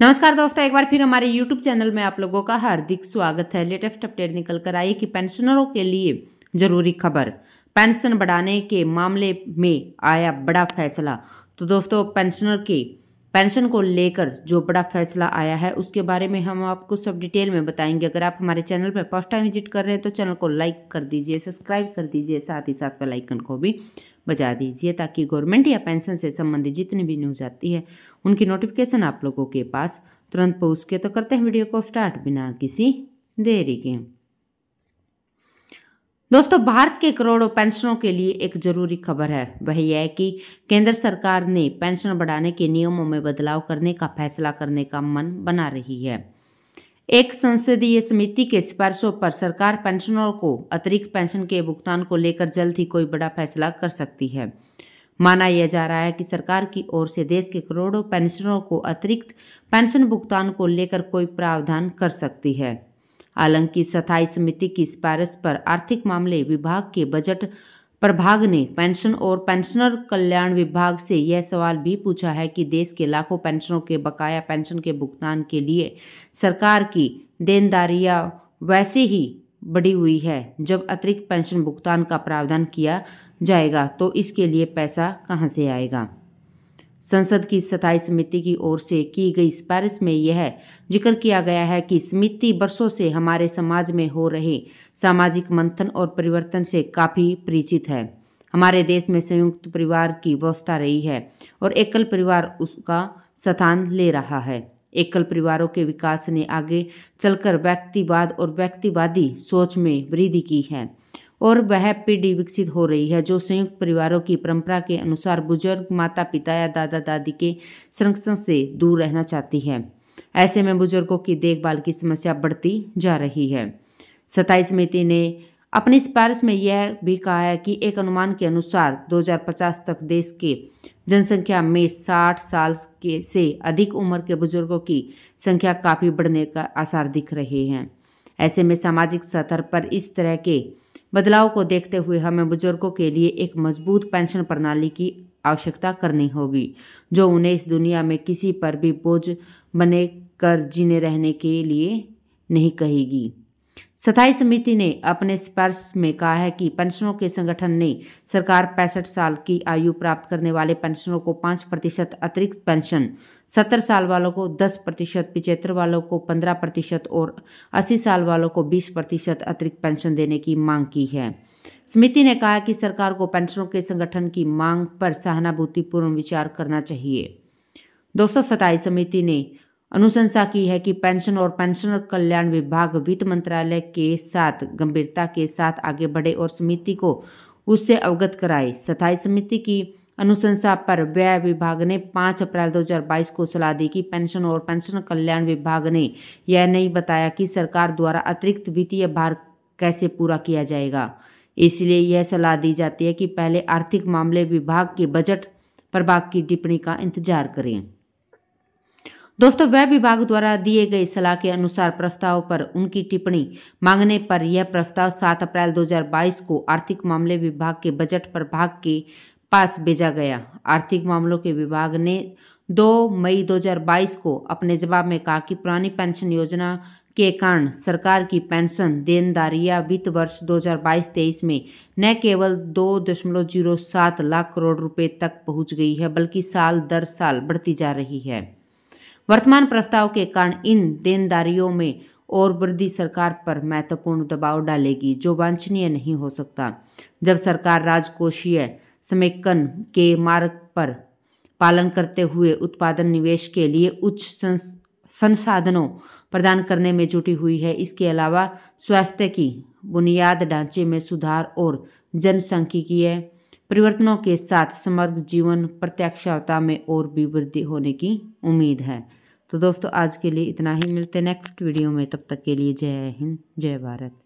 नमस्कार दोस्तों एक बार फिर हमारे YouTube चैनल में आप लोगों का हार्दिक स्वागत है लेटेस्ट अपडेट निकल कर आई कि पेंशनरों के लिए जरूरी खबर पेंशन बढ़ाने के मामले में आया बड़ा फैसला तो दोस्तों पेंशनर के पेंशन को लेकर जो बड़ा फैसला आया है उसके बारे में हम आपको सब डिटेल में बताएंगे अगर आप हमारे चैनल पर फर्स्ट टाइम विजिट कर रहे हैं तो चैनल को लाइक कर दीजिए सब्सक्राइब कर दीजिए साथ ही साथ बेलाइकन को भी बजा दीजिए ताकि गवर्नमेंट या पेंशन से संबंधित जितनी भी न्यूज आती है उनकी नोटिफिकेशन आप लोगों के पास तुरंत पहुँच के तो करते हैं वीडियो को स्टार्ट बिना किसी देरी के दोस्तों भारत के करोड़ों पेंशनों के लिए एक जरूरी खबर है वह यह है कि केंद्र सरकार ने पेंशन बढ़ाने के नियमों में बदलाव करने का फैसला करने का मन बना रही है एक संसदीय समिति के सिफारिशों पर सरकार पेंशनरों को अतिरिक्त पेंशन के भुगतान को लेकर जल्द ही कोई बड़ा फैसला कर सकती है माना यह जा रहा है कि सरकार की ओर से देश के करोड़ों पेंशनरों को अतिरिक्त पेंशन भुगतान को लेकर कोई प्रावधान कर सकती है हालांकि स्थायी समिति की सिफारिश पर आर्थिक मामले विभाग के बजट प्रभाग ने पेंशन और पेंशनर कल्याण विभाग से यह सवाल भी पूछा है कि देश के लाखों पेंशनों के बकाया पेंशन के भुगतान के लिए सरकार की देनदारियां वैसे ही बढ़ी हुई है जब अतिरिक्त पेंशन भुगतान का प्रावधान किया जाएगा तो इसके लिए पैसा कहां से आएगा संसद की स्थायी समिति की ओर से की गई सिफारिश में यह जिक्र किया गया है कि समिति वर्षों से हमारे समाज में हो रहे सामाजिक मंथन और परिवर्तन से काफ़ी परिचित है हमारे देश में संयुक्त परिवार की व्यवस्था रही है और एकल परिवार उसका स्थान ले रहा है एकल परिवारों के विकास ने आगे चलकर व्यक्तिवाद और व्यक्तिवादी सोच में वृद्धि की है और वह पीढ़ी विकसित हो रही है जो संयुक्त परिवारों की परंपरा के अनुसार बुजुर्ग माता पिता या दादा दादी के संरक्षण से दूर रहना चाहती है ऐसे में बुजुर्गों की देखभाल की समस्या बढ़ती जा रही है सताई समिति ने अपनी सिफारिश में यह भी कहा है कि एक अनुमान के अनुसार 2050 तक देश के जनसंख्या में 60 साल के से अधिक उम्र के बुजुर्गों की संख्या काफ़ी बढ़ने का आसार दिख रहे हैं ऐसे में सामाजिक स्तर पर इस तरह के बदलाव को देखते हुए हमें बुजुर्गों के लिए एक मजबूत पेंशन प्रणाली की आवश्यकता करनी होगी जो उन्हें इस दुनिया में किसी पर भी बोझ बने कर जीने रहने के लिए नहीं कहेगी स्थायी समिति ने अपने स्पर्श में कहा है कि पेंशनों के संगठन ने सरकार पैंसठ साल की आयु प्राप्त करने वाले पेंशनों को पाँच प्रतिशत अतिरिक्त पेंशन सत्तर साल वालों को दस प्रतिशत पिछहत्तर वालों को पंद्रह प्रतिशत और अस्सी साल वालों को बीस प्रतिशत अतिरिक्त पेंशन देने की मांग की है समिति ने कहा कि सरकार को पेंशनों के संगठन की मांग पर सहानुभूतिपूर्ण विचार करना चाहिए दोस्तों सताई समिति ने अनुशंसा की है कि पेंशन और पेंशनर कल्याण विभाग वित्त मंत्रालय के साथ गंभीरता के साथ आगे बढ़े और समिति को उससे अवगत कराए स्थायी समिति की अनुशंसा पर व्यय विभाग ने 5 अप्रैल 2022 को सलाह दी कि पेंशन और पेंशन कल्याण विभाग ने यह नहीं बताया कि सरकार द्वारा अतिरिक्त वित्तीय भार कैसे पूरा किया जाएगा इसलिए यह सलाह दी जाती है कि पहले आर्थिक मामले विभाग के बजट प्रभाग की टिप्पणी का इंतजार करें दोस्तों वह विभाग द्वारा दिए गए सलाह के अनुसार प्रस्ताव पर उनकी टिप्पणी मांगने पर यह प्रस्ताव 7 अप्रैल 2022 को आर्थिक मामले विभाग के बजट प्रभाग के पास भेजा गया आर्थिक मामलों के विभाग ने 2 मई 2022 को अपने जवाब में कहा कि पुरानी पेंशन योजना के कारण सरकार की पेंशन देनदारियां वित्त वर्ष 2022-23 में न केवल 2.07 लाख करोड़ रुपए तक पहुंच गई है बल्कि साल दर साल बढ़ती जा रही है वर्तमान प्रस्ताव के कारण इन देनदारियों में और वृद्धि सरकार पर महत्वपूर्ण दबाव डालेगी जो वांछनीय नहीं हो सकता जब सरकार राजकोषीय समेकन के मार्ग पर पालन करते हुए उत्पादन निवेश के लिए उच्च संसाधनों प्रदान करने में जुटी हुई है इसके अलावा स्वास्थ्य की बुनियाद ढांचे में सुधार और जनसंख्यकीय परिवर्तनों के साथ समग्र जीवन प्रत्यक्षता में और भी वृद्धि होने की उम्मीद है तो दोस्तों आज के लिए इतना ही मिलते नेक्स्ट वीडियो में तब तक के लिए जय हिंद जय भारत